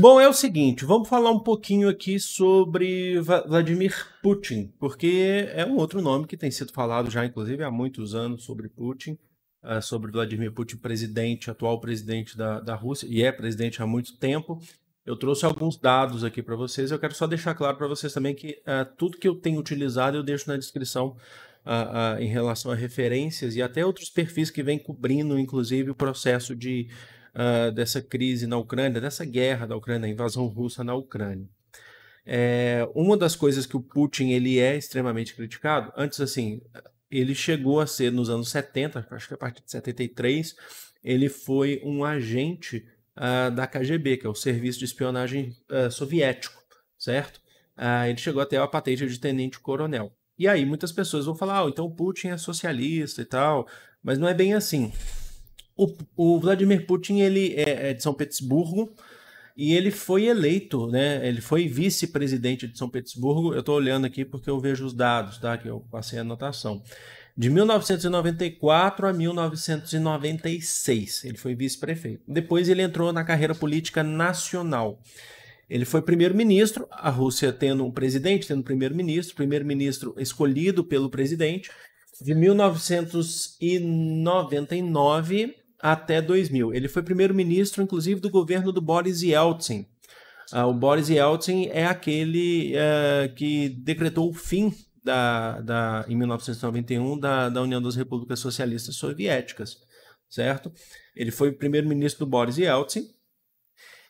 Bom, é o seguinte, vamos falar um pouquinho aqui sobre Vladimir Putin, porque é um outro nome que tem sido falado já, inclusive, há muitos anos sobre Putin, ah, sobre Vladimir Putin, presidente, atual presidente da, da Rússia, e é presidente há muito tempo. Eu trouxe alguns dados aqui para vocês, eu quero só deixar claro para vocês também que uh, tudo que eu tenho utilizado eu deixo na descrição uh, uh, em relação a referências e até outros perfis que vêm cobrindo, inclusive, o processo de uh, dessa crise na Ucrânia, dessa guerra da Ucrânia, da invasão russa na Ucrânia. É, uma das coisas que o Putin ele é extremamente criticado, antes assim, ele chegou a ser nos anos 70, acho que a partir de 73, ele foi um agente uh, da KGB, que é o Serviço de Espionagem uh, Soviético, certo? Uh, ele chegou até a patente de tenente-coronel. E aí muitas pessoas vão falar, ah, então o Putin é socialista e tal, mas não é bem assim o, o Vladimir Putin ele é, é de São Petersburgo e ele foi eleito, né? Ele foi vice-presidente de São Petersburgo. Eu estou olhando aqui porque eu vejo os dados, tá? Que eu passei a anotação. De 1994 a 1996, ele foi vice-prefeito. Depois ele entrou na carreira política nacional. Ele foi primeiro-ministro, a Rússia tendo um presidente, tendo um primeiro-ministro, primeiro-ministro escolhido pelo presidente. De 1999 até 2000. Ele foi primeiro-ministro, inclusive, do governo do Boris Yeltsin. Ah, o Boris Yeltsin é aquele eh, que decretou o fim, da, da, em 1991, da, da União das Repúblicas Socialistas Soviéticas, certo? Ele foi primeiro-ministro do Boris Yeltsin,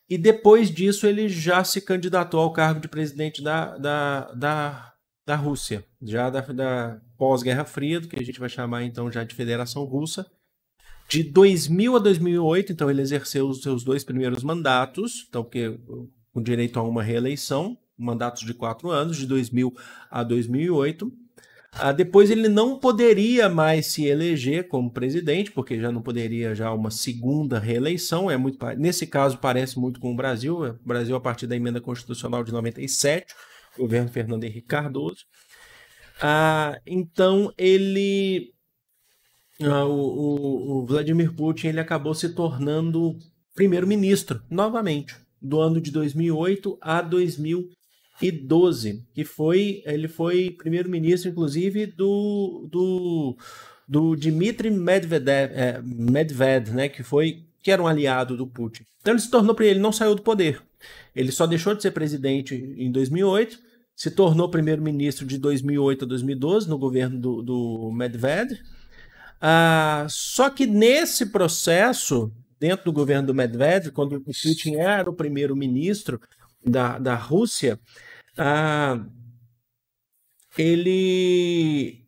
e depois disso ele já se candidatou ao cargo de presidente da, da, da, da Rússia, já da, da pós-Guerra Fria, do que a gente vai chamar então já de Federação Russa, de 2000 a 2008, então, ele exerceu os seus dois primeiros mandatos, então, que com direito a uma reeleição, mandatos de quatro anos, de 2000 a 2008. Ah, depois ele não poderia mais se eleger como presidente, porque já não poderia já uma segunda reeleição. É muito nesse caso parece muito com o Brasil. É, o Brasil a partir da emenda constitucional de 97, governo Fernando Henrique Cardoso. Ah, então ele ah, o, o, Vladimir Putin ele acabou se tornando primeiro-ministro novamente do ano de 2008 a 2012, que foi ele foi primeiro-ministro inclusive do, do do Dmitry Medvedev, é, Medved, né, que foi que era um aliado do Putin. Então ele se tornou ele não saiu do poder. Ele só deixou de ser presidente em 2008, se tornou primeiro-ministro de 2008 a 2012 no governo do, do Medved ah, só que nesse processo, dentro do governo do Medvedev, quando o Putin era o primeiro-ministro da, da Rússia, ah, ele,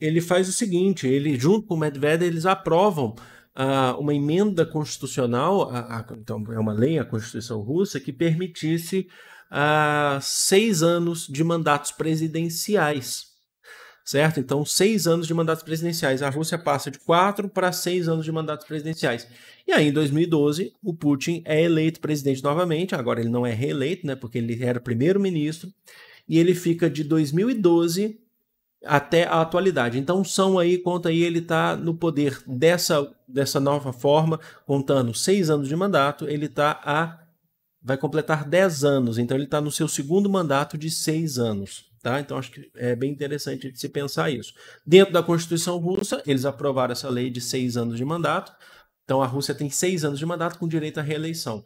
ele faz o seguinte: ele, junto com o Medvedev, eles aprovam ah, uma emenda constitucional, a, a, então é uma lei, a Constituição Russa, que permitisse seis anos de mandatos presidenciais certo? Então, seis anos de mandatos presidenciais. A Rússia passa de quatro para seis anos de mandatos presidenciais. E aí, em 2012, o Putin é eleito presidente novamente. Agora ele não é reeleito, né? Porque ele era primeiro-ministro. E ele fica de 2012 até a atualidade. Então são aí, conta aí, ele está no poder dessa, dessa nova forma, contando seis anos de mandato, ele está a. vai completar dez anos. Então ele está no seu segundo mandato de seis anos. Tá? Então, acho que é bem interessante de se pensar isso. Dentro da Constituição russa, eles aprovaram essa lei de seis anos de mandato. Então, a Rússia tem seis anos de mandato com direito à reeleição.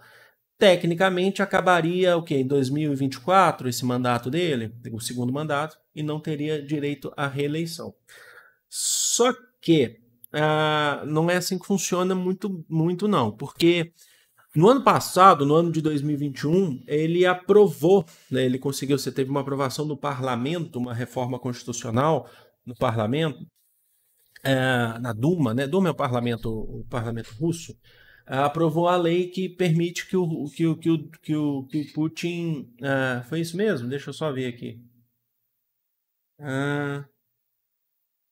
Tecnicamente, acabaria o okay, em 2024 esse mandato dele, o segundo mandato, e não teria direito à reeleição. Só que ah, não é assim que funciona muito, muito não, porque no ano passado, no ano de 2021, ele aprovou, né, ele conseguiu, você teve uma aprovação do parlamento, uma reforma constitucional no parlamento, é, na Duma, né? Duma é o parlamento, o parlamento russo, é, aprovou a lei que permite que o, que o, que o, que o, que o Putin. É, foi isso mesmo? Deixa eu só ver aqui. Ah,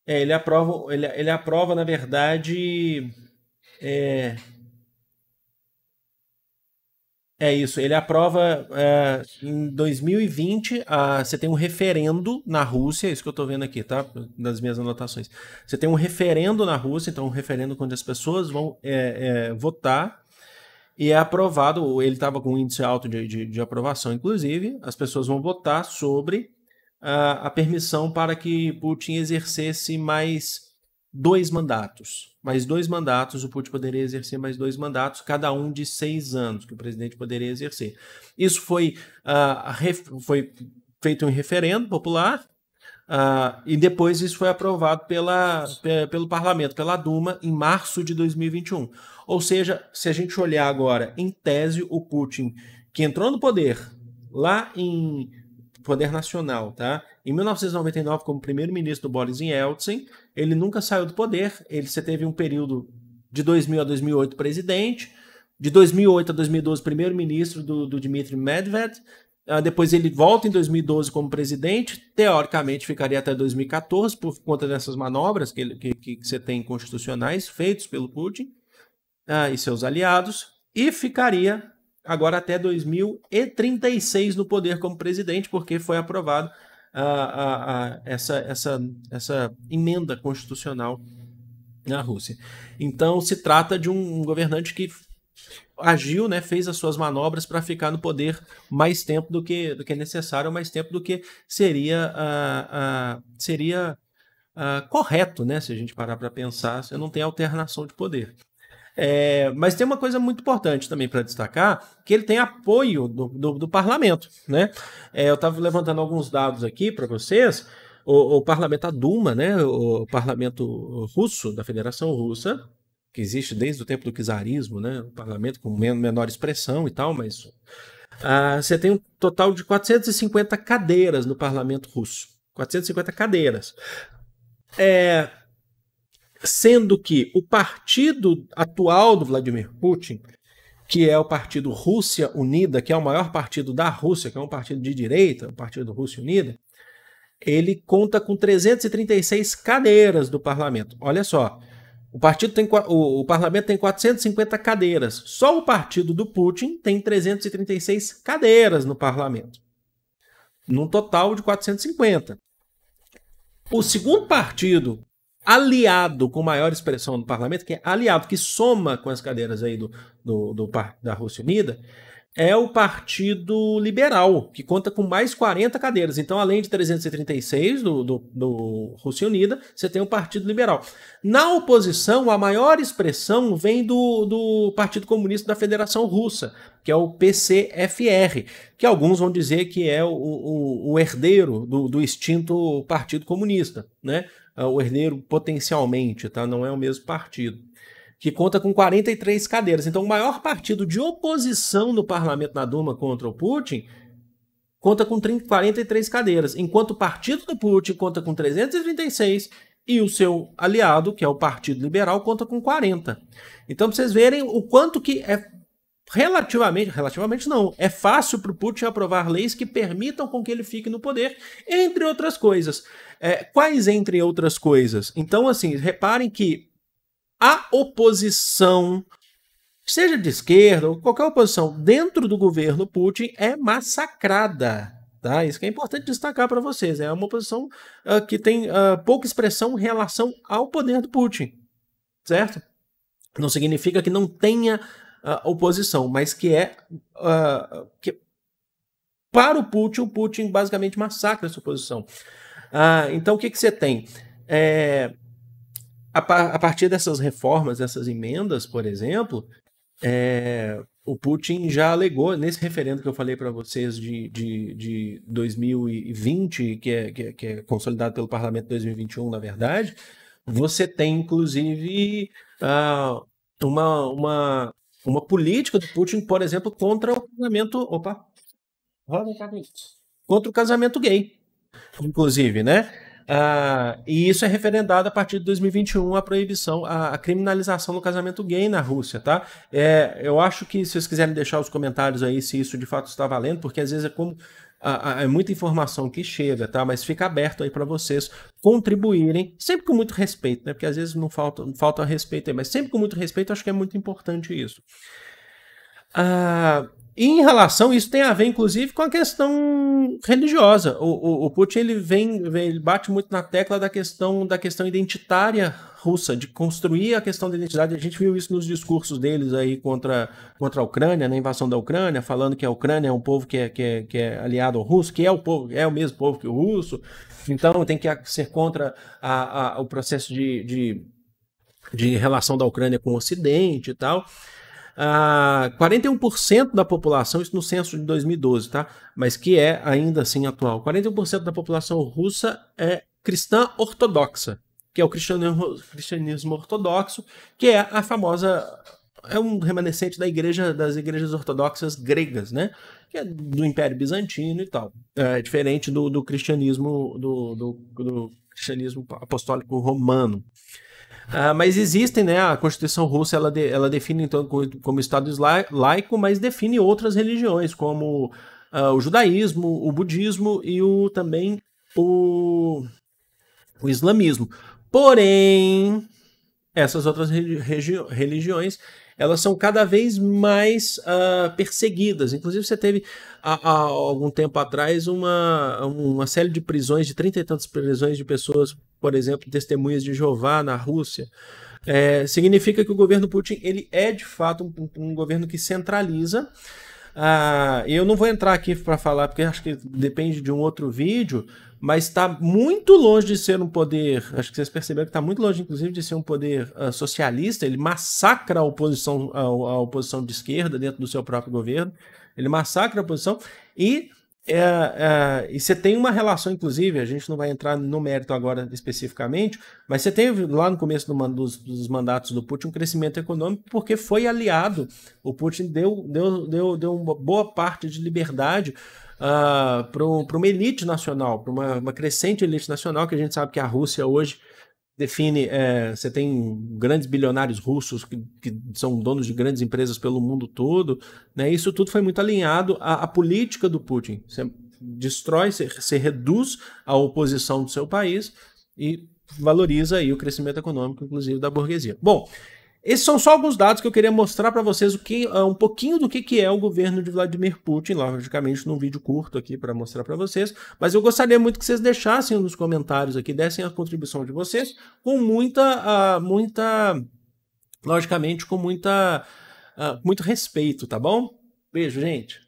é, ele aprova, ele, ele aprova, na verdade. É, é isso, ele aprova é, em 2020. A, você tem um referendo na Rússia, é isso que eu estou vendo aqui, tá? Das minhas anotações. Você tem um referendo na Rússia, então um referendo onde as pessoas vão é, é, votar e é aprovado. Ele estava com um índice alto de, de, de, aprovação, inclusive. As pessoas vão votar sobre a, ah, a permissão para que Putin exercesse mais dois mandatos. Mais dois mandatos, o Putin poderia exercer mais dois mandatos, cada um de seis anos, que o presidente poderia exercer. Isso foi, uh, foi feito em referendo popular, uh, e depois isso foi aprovado pela, pelo parlamento, pela Duma, em março de 2021. Ou seja, se a gente olhar agora, em tese, o Putin, que entrou no poder lá em poder nacional, tá? Em 1999, como primeiro-ministro do Boris Yeltsin, ele nunca saiu do poder. Ele você teve um período de 2000 a 2008 presidente, de 2008 a 2012 primeiro-ministro do, do Dmitry Medvedev, ah, depois ele volta em 2012 como presidente, teoricamente ficaria até 2014 por conta dessas manobras que, que, que você tem constitucionais feitos pelo Putin uh, e seus aliados, e ficaria agora até 2036 no poder como presidente, porque foi aprovado ah, ah, ah, essa, essa, essa emenda constitucional na Rússia. Então se trata de um governante que agiu, né, fez as suas manobras para ficar no poder mais tempo do que, do que é necessário, mais tempo do que seria, uh, uh, seria uh, correto, né, se a gente parar para pensar, você não tem alternação de poder. É, mas tem uma coisa muito importante também para destacar, que ele tem apoio do, do, do parlamento. Né? É, eu estava levantando alguns dados aqui para vocês. O, o, parlamento, a Duma, né? o parlamento russo, da Federação Russa, que existe desde o tempo do czarismo, né? O parlamento com menor expressão e tal, mas ah, você tem um total de 450 cadeiras no parlamento russo. 450 cadeiras. É, sendo que o partido atual do Vladimir Putin, que é o partido Rússia Unida, que é o maior partido da Rússia, que é um partido de direita, o partido Rússia Unida, ele conta com 336 cadeiras do parlamento. Olha só, o partido tem o, o parlamento tem 450 cadeiras. Só o partido do Putin tem 336 cadeiras no parlamento. Num total de 450. O segundo partido aliado com maior expressão no parlamento, que é aliado, que soma com as cadeiras aí do, do, do da Rússia Unida, é o Partido Liberal, que conta com mais 40 cadeiras. Então, além de 336 do, do, do Rússia Unida, você tem o Partido Liberal. Na oposição, a maior expressão vem do, do Partido Comunista da Federação Russa, que é o PCFR, que alguns vão dizer que é o, o, o herdeiro do, do extinto Partido Comunista, né? É o herdeiro potencialmente, tá? Não é o mesmo partido que conta com 43 cadeiras. Então, o maior partido de oposição no parlamento na Duma contra o Putin conta com 30, 43 cadeiras, enquanto o partido do Putin conta com 336 e o seu aliado, que é o Partido Liberal, conta com 40. Então, para vocês verem o quanto que é relativamente, relativamente não, é fácil para o Putin aprovar leis que permitam com que ele fique no poder, entre outras coisas. É, quais entre outras coisas? Então, assim, reparem que a oposição, seja de esquerda ou qualquer oposição dentro do governo Putin, é massacrada. Tá? Isso que é importante destacar para vocês. É uma oposição uh, que tem uh, pouca expressão em relação ao poder do Putin, certo? Não significa que não tenha uh, oposição, mas que é que para o Putin, o Putin basicamente massacra essa oposição. então o que, que você tem? É, a, a partir dessas reformas, dessas emendas, por exemplo, é, o Putin já alegou nesse referendo que eu falei para vocês de, de, de 2020, que é, que é, que, é, consolidado pelo parlamento 2021, na verdade, você tem inclusive uh, uma, uma, uma política do Putin, por exemplo, contra o casamento. Opa! Contra o casamento gay, inclusive, né? Ah, e isso é referendado a partir de 2021 a proibição, a, a criminalização do casamento gay na Rússia, tá? É, eu acho que se vocês quiserem deixar os comentários aí se isso de fato está valendo, porque às vezes é como é muita informação que chega, tá? Mas fica aberto aí para vocês contribuírem, sempre com muito respeito, né? Porque às vezes não falta, não falta respeito aí, mas sempre com muito respeito, acho que é muito importante isso. Ah, e em relação, isso tem a ver, inclusive, com a questão religiosa. O, o, o Putin ele vem, vem, ele bate muito na tecla da questão da questão identitária russa, de construir a questão da identidade. A gente viu isso nos discursos deles aí contra, contra a Ucrânia, na invasão da Ucrânia, falando que a Ucrânia é um povo que é, que é, que é aliado ao russo, que é o povo, é o mesmo povo que o russo. Então tem que ser contra a, a, o processo de, de, de relação da Ucrânia com o Ocidente e tal a 41% da população, isso no censo de 2012, tá? Mas que é ainda assim atual. 41% da população russa é cristã ortodoxa, que é o cristianismo, cristianismo ortodoxo, que é a famosa é um remanescente da igreja das igrejas ortodoxas gregas, né? Que é do Império Bizantino e tal. É diferente do, do cristianismo do, do, do cristianismo apostólico romano. Uh, mas existem, né? A Constituição Russa ela, de, ela define então como Estado laico, mas define outras religiões como uh, o judaísmo, o budismo e o também o, o islamismo. Porém, essas outras religiões elas são cada vez mais uh, perseguidas. Inclusive, você teve há, há, algum tempo atrás uma, uma série de prisões, de trinta e tantas prisões de pessoas por exemplo, testemunhas de Jeová na Rússia, é, significa que o governo Putin ele é de fato um, um governo que centraliza. Ah, eu não vou entrar aqui para falar, porque acho que depende de um outro vídeo, mas está muito longe de ser um poder. Acho que vocês perceberam que está muito longe, inclusive, de ser um poder uh, socialista. Ele massacra a oposição, a, a oposição de esquerda dentro do seu próprio governo. Ele massacra a oposição e é, é, e você tem uma relação, inclusive, a gente não vai entrar no mérito agora especificamente, mas você teve lá no começo do, dos, dos, mandatos do Putin um crescimento econômico porque foi aliado. O Putin deu, deu, deu, deu uma boa parte de liberdade uh, ah, para uma elite nacional, para uma, uma crescente elite nacional, que a gente sabe que a Rússia hoje define. É, você tem grandes bilionários russos que, que, são donos de grandes empresas pelo mundo todo. Né? Isso tudo foi muito alinhado à, à política do Putin. Você destrói, você, você reduz a oposição do seu país e valoriza aí o crescimento econômico, inclusive da burguesia. Bom, esses são só alguns dados que eu queria mostrar para vocês o que, ah, um pouquinho do que, que é o governo de Vladimir Putin, logicamente num vídeo curto aqui para mostrar para vocês, mas eu gostaria muito que vocês deixassem nos comentários aqui, dessem a contribuição de vocês, com muita, uh, muita, logicamente com muita, uh, muito respeito, tá bom? Beijo, gente!